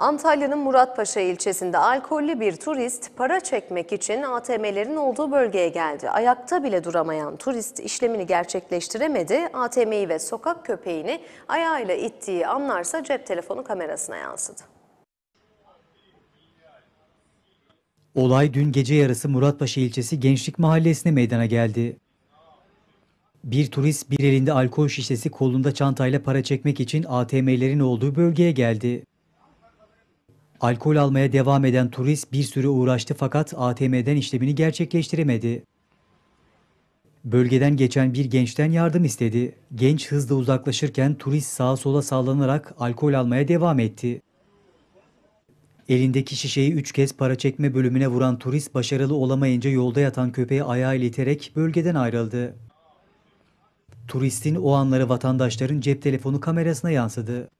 Antalya'nın Muratpaşa ilçesinde alkollü bir turist para çekmek için ATM'lerin olduğu bölgeye geldi. Ayakta bile duramayan turist işlemini gerçekleştiremedi. ATM'yi ve sokak köpeğini ayağıyla ittiği anlarsa cep telefonu kamerasına yansıdı. Olay dün gece yarısı Muratpaşa ilçesi Gençlik Mahallesi'ne meydana geldi. Bir turist bir elinde alkol şişesi kolunda çantayla para çekmek için ATM'lerin olduğu bölgeye geldi. Alkol almaya devam eden turist bir sürü uğraştı fakat ATM'den işlemini gerçekleştiremedi. Bölgeden geçen bir gençten yardım istedi. Genç hızla uzaklaşırken turist sağa sola sallanarak alkol almaya devam etti. Elindeki şişeyi üç kez para çekme bölümüne vuran turist başarılı olamayınca yolda yatan köpeği ayağıyla iterek bölgeden ayrıldı. Turistin o anları vatandaşların cep telefonu kamerasına yansıdı.